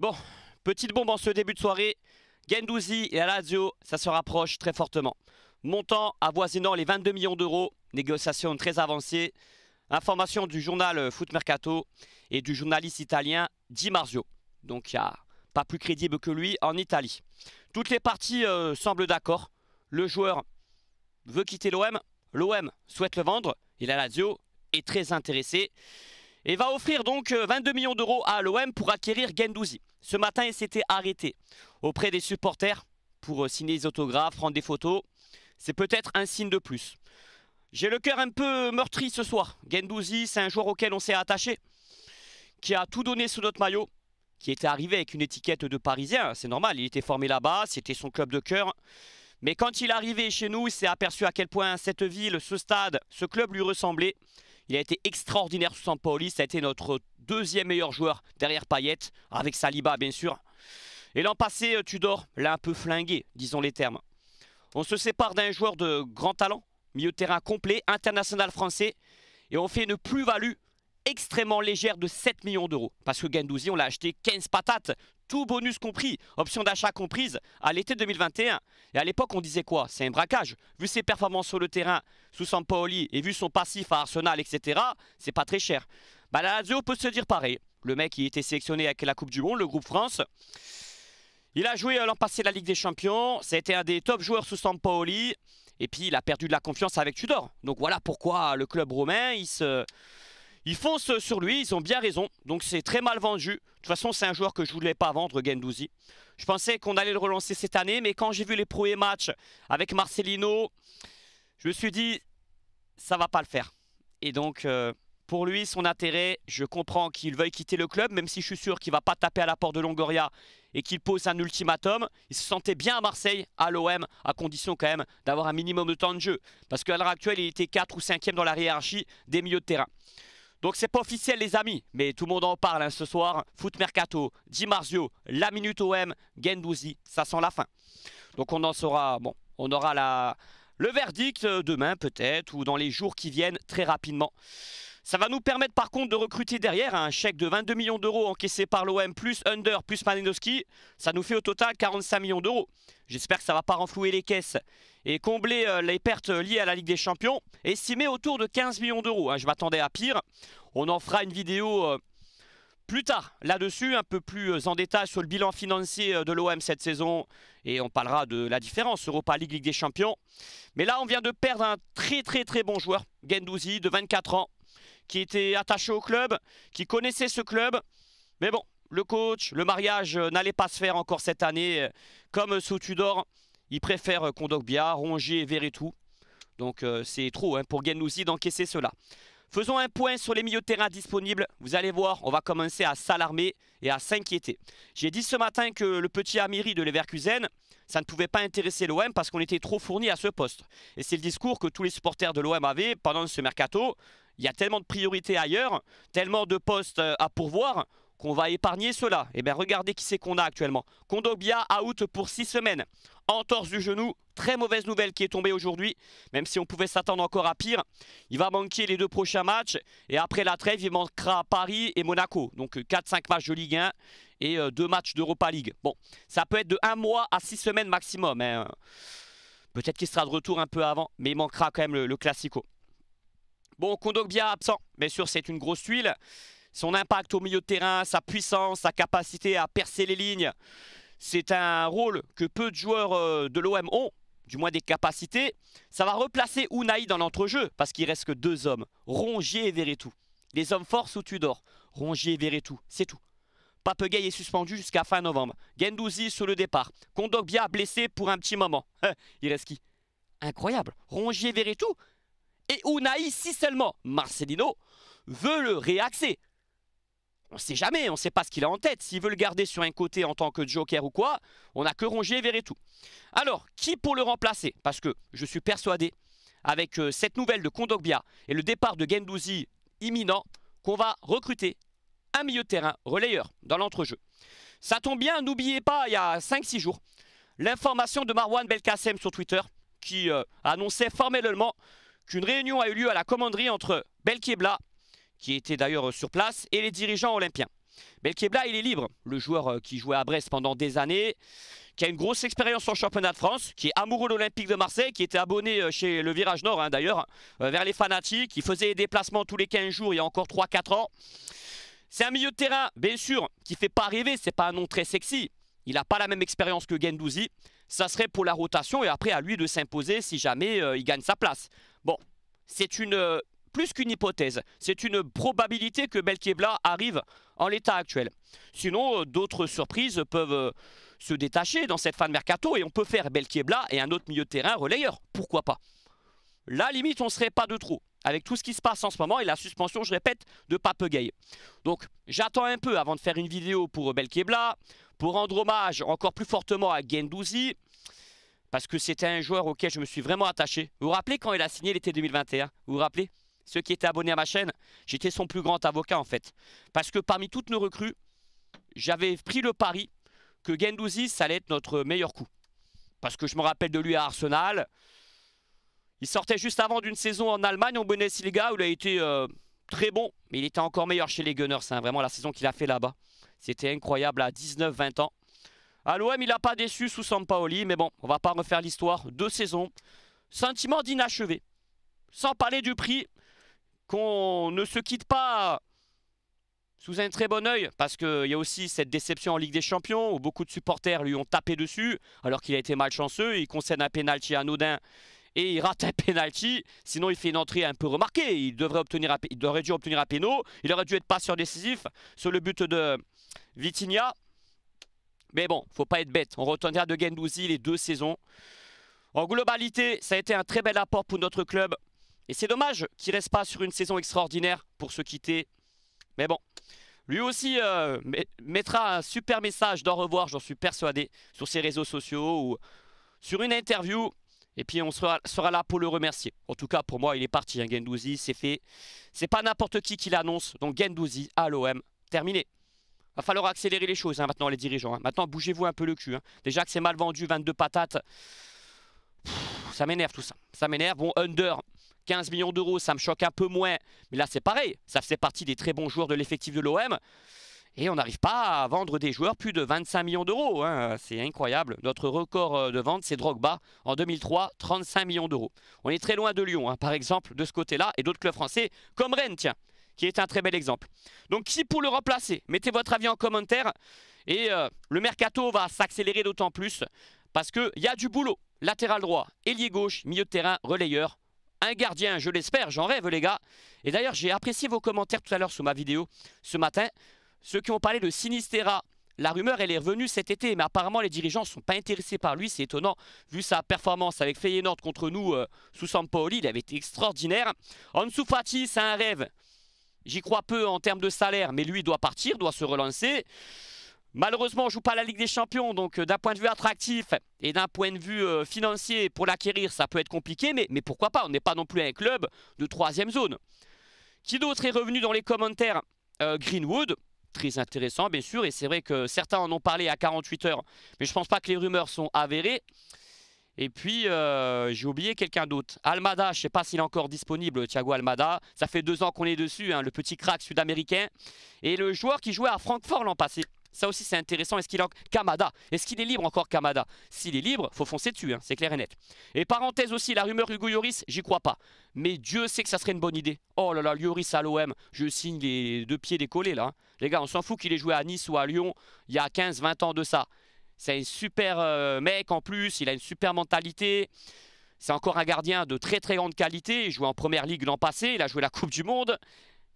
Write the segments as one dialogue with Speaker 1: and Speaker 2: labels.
Speaker 1: Bon, petite bombe en ce début de soirée. Gendouzi et Alazio, ça se rapproche très fortement. Montant avoisinant les 22 millions d'euros, négociation très avancée. Information du journal euh, Foot Mercato et du journaliste italien Di Marzio. Donc il n'y a pas plus crédible que lui en Italie. Toutes les parties euh, semblent d'accord. Le joueur veut quitter l'OM, l'OM souhaite le vendre et la est très intéressé et va offrir donc 22 euh, millions d'euros à l'OM pour acquérir Gendouzi. Ce matin, il s'était arrêté auprès des supporters pour euh, signer des autographes, prendre des photos. C'est peut-être un signe de plus. J'ai le cœur un peu meurtri ce soir. Gendouzi, c'est un joueur auquel on s'est attaché, qui a tout donné sous notre maillot, qui était arrivé avec une étiquette de Parisien. C'est normal, il était formé là-bas, c'était son club de cœur. Mais quand il est arrivé chez nous, il s'est aperçu à quel point cette ville, ce stade, ce club lui ressemblait. Il a été extraordinaire sous Sampaoli. Ça a été notre deuxième meilleur joueur derrière Payet, avec Saliba bien sûr. Et l'an passé, euh, Tudor l'a un peu flingué, disons les termes. On se sépare d'un joueur de grand talent, milieu de terrain complet, international français, et on fait une plus-value extrêmement légère de 7 millions d'euros. Parce que Gendouzi, on l'a acheté 15 patates tout bonus compris, option d'achat comprise, à l'été 2021. Et à l'époque, on disait quoi C'est un braquage. Vu ses performances sur le terrain sous Sampaoli et vu son passif à Arsenal, etc., c'est pas très cher. Bah, peut se dire pareil. Le mec, il était sélectionné avec la Coupe du Monde, le groupe France. Il a joué euh, l'an passé la Ligue des Champions. C'était un des top joueurs sous Sampaoli. Et puis, il a perdu de la confiance avec Tudor. Donc voilà pourquoi le club romain, il se ils foncent sur lui, ils ont bien raison. Donc c'est très mal vendu. De toute façon, c'est un joueur que je voulais pas vendre, Gendouzi. Je pensais qu'on allait le relancer cette année, mais quand j'ai vu les premiers matchs avec Marcelino, je me suis dit, ça va pas le faire. Et donc, euh, pour lui, son intérêt, je comprends qu'il veuille quitter le club, même si je suis sûr qu'il va pas taper à la porte de Longoria et qu'il pose un ultimatum. Il se sentait bien à Marseille, à l'OM, à condition quand même d'avoir un minimum de temps de jeu. Parce qu'à l'heure actuelle, il était 4 ou 5e dans la hiérarchie des milieux de terrain. Donc c'est pas officiel les amis, mais tout le monde en parle hein, ce soir. Foot Mercato, Di Marzio, la Minute OM, Gendouzi, ça sent la fin. Donc on en saura, bon, on aura la, le verdict euh, demain peut-être, ou dans les jours qui viennent très rapidement. Ça va nous permettre par contre de recruter derrière hein, un chèque de 22 millions d'euros encaissé par l'OM, plus Under, plus Malinowski. Ça nous fait au total 45 millions d'euros. J'espère que ça ne va pas renflouer les caisses et combler euh, les pertes euh, liées à la Ligue des Champions, estimées autour de 15 millions d'euros. Hein, je m'attendais à pire. On en fera une vidéo... Euh, plus tard là-dessus, un peu plus en détail sur le bilan financier de l'OM cette saison et on parlera de la différence Europa League Ligue des Champions. Mais là, on vient de perdre un très très très bon joueur, Gendouzi de 24 ans, qui était attaché au club, qui connaissait ce club. Mais bon, le coach, le mariage euh, n'allait pas se faire encore cette année. Euh, comme sous il préfère euh, Kondogbia, Rongier et tout. Donc c'est trop hein, pour Genouzi d'encaisser cela. Faisons un point sur les milieux de terrain disponibles. Vous allez voir, on va commencer à s'alarmer et à s'inquiéter. J'ai dit ce matin que le petit Amiri de Leverkusen, ça ne pouvait pas intéresser l'OM parce qu'on était trop fourni à ce poste. Et c'est le discours que tous les supporters de l'OM avaient pendant ce mercato il y a tellement de priorités ailleurs, tellement de postes euh, à pourvoir, qu'on va épargner cela. Et eh bien regardez qui c'est qu'on a actuellement. à out pour 6 semaines. Entorse du genou, très mauvaise nouvelle qui est tombée aujourd'hui, même si on pouvait s'attendre encore à pire. Il va manquer les deux prochains matchs et après la trêve, il manquera Paris et Monaco. Donc 4-5 euh, matchs de Ligue 1 et 2 euh, matchs d'Europa League. Bon, ça peut être de 1 mois à 6 semaines maximum. Hein. Peut-être qu'il sera de retour un peu avant, mais il manquera quand même le Classico. Bon, Kondogbia absent, bien sûr, c'est une grosse tuile. Son impact au milieu de terrain, sa puissance, sa capacité à percer les lignes, c'est un rôle que peu de joueurs euh, de l'OM ont, du moins des capacités. Ça va replacer Unai dans l'entrejeu, parce qu'il reste que deux hommes, Rongier et Veretout. Les hommes forts sous Tudor, Rongier et Veretout, c'est tout. Papegay est suspendu jusqu'à fin novembre. Gendouzi sous le départ. Kondogbia blessé pour un petit moment. Il reste qui Incroyable. Rongier Veretout, et Unai, si seulement Marcelino veut le réaxer. On ne sait jamais, on ne sait pas ce qu'il a en tête. S'il veut le garder sur un côté en tant que joker ou quoi, on n'a que ronger et tout. Alors, qui pour le remplacer Parce que je suis persuadé, avec euh, cette nouvelle de Kondogbia et le départ de Gendouzi imminent, qu'on va recruter un milieu de terrain relayeur dans l'entrejeu. Ça tombe bien, n'oubliez pas, il y a 5-6 jours, l'information de Marwan Belkacem sur Twitter qui euh, annonçait formellement qu'une réunion a eu lieu à la commanderie entre Belkebla, qui était d'ailleurs sur place, et les dirigeants olympiens. Belkebla, il est libre, le joueur euh, qui jouait à Brest pendant des années, qui a une grosse expérience en championnat de France, qui est amoureux de l'Olympique de Marseille, qui était abonné euh, chez le Virage Nord hein, d'ailleurs, euh, vers les fanatiques, qui faisait des déplacements tous les 15 jours il y a encore 3-4 ans. C'est un milieu de terrain, bien sûr, qui ne fait pas rêver, c'est pas un nom très sexy. Il n'a pas la même expérience que Gendouzi. Ça serait pour la rotation et après à lui de s'imposer si jamais il gagne sa place c'est une euh, plus qu'une hypothèse, c'est une probabilité que Belkebla arrive en l'état actuel. Sinon, euh, d'autres surprises peuvent euh, se détacher dans cette fin de mercato et on peut faire Belkebla et un autre milieu de terrain relayeur. Pourquoi pas La limite, on ne serait pas de trop avec tout ce qui se passe en ce moment et la suspension, je répète, de Pape Gay. Donc, j'attends un peu avant de faire une vidéo pour Belkebla, pour rendre hommage encore plus fortement à Gendouzi, parce que c'était un joueur auquel je me suis vraiment attaché. Vous vous rappelez quand il a signé l'été 2021 Vous vous rappelez Ceux qui étaient abonnés à ma chaîne, j'étais son plus grand avocat en fait. Parce que parmi toutes nos recrues, j'avais pris le pari que Gendouzi, ça allait être notre meilleur coup. Parce que je me rappelle de lui à Arsenal. Il sortait juste avant d'une saison en Allemagne, en Bundesliga, où il a été euh, très bon. Mais il était encore meilleur chez les Gunners, hein. vraiment la saison qu'il a fait là-bas. C'était incroyable à 19-20 ans. À l'OM, il n'a pas déçu sous Sampaoli, mais bon, on va pas refaire l'histoire. Deux saisons. Sentiment d'inachevé. Sans parler du prix, qu'on ne se quitte pas sous un très bon oeil, parce qu'il y a aussi cette déception en Ligue des Champions, où beaucoup de supporters lui ont tapé dessus, alors qu'il a été malchanceux, il concède un pénalty anodin, et il rate un pénalty, sinon il fait une entrée un peu remarquée, il, devrait obtenir aurait dû obtenir un péno, il aurait dû être passeur décisif sur le but de Vitinha, mais bon, faut pas être bête. On retournera de Gendouzi les deux saisons. En globalité, ça a été un très bel apport pour notre club. Et c'est dommage qu'il reste pas sur une saison extraordinaire pour se quitter. Mais bon, lui aussi euh, mettra un super message d'en revoir, j'en suis persuadé, sur ses réseaux sociaux ou sur une interview. Et puis on sera, là pour le remercier. En tout cas, pour moi, il est parti. Hein, Gendouzi, c'est fait. C'est pas n'importe qui qui l'annonce. Donc Gendouzi à l'OM, terminé. Va falloir accélérer les choses hein, maintenant les dirigeants. Hein. Maintenant bougez-vous un peu le cul. Hein. Déjà que c'est mal vendu, 22 patates. ça m'énerve tout ça. Ça m'énerve. Bon, under, 15 millions d'euros, ça me choque un peu moins. Mais là c'est pareil. Ça faisait partie des très bons joueurs de l'effectif de l'OM. Et on n'arrive pas à vendre des joueurs plus de 25 millions d'euros. C'est incroyable. Notre record euh, de vente, c'est Drogba en 2003, 35 millions d'euros. On est très loin de Lyon, par exemple, de ce côté-là, et d'autres clubs français comme Rennes, tiens qui est un très bel exemple. Donc qui pour le remplacer Mettez votre avis en commentaire. Et euh, le mercato va s'accélérer d'autant plus parce qu'il y a du boulot. Latéral droit, ailier gauche, milieu de terrain, relayeur. Un gardien, je l'espère, j'en rêve les gars. Et d'ailleurs, j'ai apprécié vos commentaires tout à l'heure sur ma vidéo ce matin. Ceux qui ont parlé de Sinistera, la rumeur, elle est revenue cet été, mais apparemment les dirigeants ne sont pas intéressés par lui. C'est étonnant, vu sa performance avec Feyenoord contre nous euh, sous Sampaoli, il avait été extraordinaire. Ansu Fati, c'est un rêve. J'y crois peu en termes de salaire, mais lui doit partir, doit se relancer. Malheureusement, on ne joue pas la Ligue des Champions, donc euh, d'un point de vue attractif et d'un point de vue euh, financier, pour l'acquérir, ça peut être compliqué, mais, mais pourquoi pas On n'est pas non plus un club de troisième zone. Qui d'autre est revenu dans les commentaires euh, Greenwood, très intéressant bien sûr, et c'est vrai que certains en ont parlé à 48 heures, mais je ne pense pas que les rumeurs sont avérées. Et puis, euh, j'ai oublié quelqu'un d'autre. Almada, je ne sais pas s'il est encore disponible, Thiago Almada. Ça fait deux ans qu'on est dessus, hein, le petit crack sud-américain. Et le joueur qui jouait à Francfort l'an passé. Ça aussi, c'est intéressant. Est-ce qu'il est Kamada Est-ce qu'il est libre encore, Kamada S'il est libre, faut foncer dessus, hein, c'est clair et net. Et parenthèse aussi, la rumeur Hugo Lloris, j'y crois pas. Mais Dieu sait que ça serait une bonne idée. Oh là là, Lloris à l'OM, je signe les deux pieds décollés là. Les gars, on s'en fout qu'il ait joué à Nice ou à Lyon il y a 15-20 ans de ça. C'est un super euh, mec en plus, il a une super mentalité. C'est encore un gardien de très très grande qualité. Il jouait en première ligue l'an passé, il a joué la Coupe du Monde.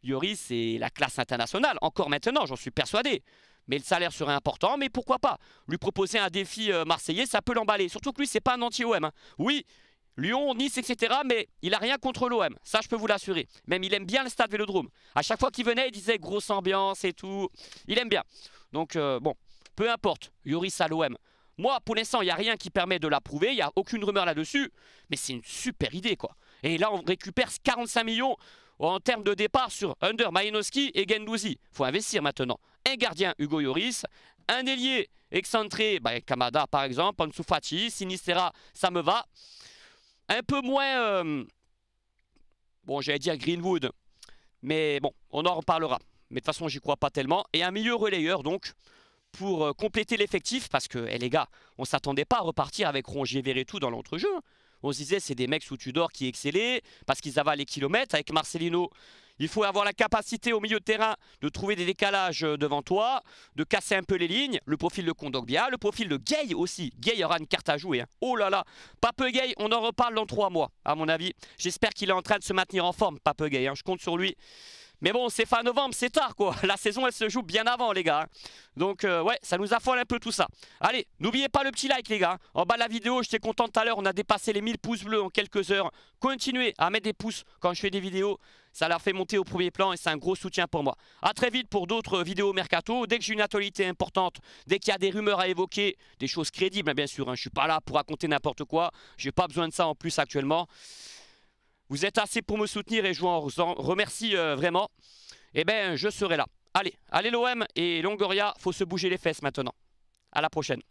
Speaker 1: yori c'est la classe internationale, encore maintenant, j'en suis persuadé. Mais le salaire serait important, mais pourquoi pas Lui proposer un défi euh, marseillais, ça peut l'emballer. Surtout que lui, c'est pas un anti-OM. Hein. Oui, Lyon, Nice, etc. Mais il a rien contre l'OM, ça je peux vous l'assurer. Même il aime bien le stade Vélodrome. À chaque fois qu'il venait, il disait grosse ambiance et tout. Il aime bien. Donc euh, bon, peu importe, Yoris à l'OM. Moi, pour l'instant, il n'y a rien qui permet de l'approuver, il n'y a aucune rumeur là-dessus, mais c'est une super idée, quoi. Et là, on récupère 45 millions en termes de départ sur Under, Malinowski et Gendouzi. faut investir maintenant. Un gardien, Hugo Yoris, un ailier excentré, bah, Kamada par exemple, Ansu Fati, Sinistera, ça me va. Un peu moins, euh, bon j'allais dire Greenwood, mais bon, on en reparlera. Mais de toute façon, j'y crois pas tellement. Et un milieu relayeur donc, pour euh, compléter l'effectif parce que, eh, les gars, on s'attendait pas à repartir avec Rongier Verretou dans l'entrejeu. Hein. On se disait, c'est des mecs sous Tudor qui excellaient parce qu'ils avaient les kilomètres. Avec Marcelino, il faut avoir la capacité au milieu de terrain de trouver des décalages euh, devant toi, de casser un peu les lignes. Le profil de Kondogbia, le profil de Gay aussi. Gay aura une carte à jouer. Hein. Oh là là, Pape Gay, on en reparle dans trois mois, à mon avis. J'espère qu'il est en train de se maintenir en forme, Pape Gay. Hein. Je compte sur lui mais bon, c'est fin novembre, c'est tard quoi. La saison, elle se joue bien avant, les gars. Hein. Donc, euh, ouais, ça nous affole un peu tout ça. Allez, n'oubliez pas le petit like, les gars. Hein. En bas de la vidéo, j'étais content tout à l'heure. On a dépassé les 1000 pouces bleus en quelques heures. Continuez à mettre des pouces quand je fais des vidéos. Ça leur fait monter au premier plan et c'est un gros soutien pour moi. A très vite pour d'autres euh, vidéos Mercato. Dès que j'ai une actualité importante, dès qu'il y a des rumeurs à évoquer, des choses crédibles, hein, bien sûr. je suis pas là pour raconter n'importe quoi. J'ai pas besoin de ça en plus actuellement vous êtes assez pour me soutenir et je vous en remercie euh, vraiment, eh bien, je serai là. Allez, allez l'OM et Longoria, faut se bouger les fesses maintenant. À la prochaine.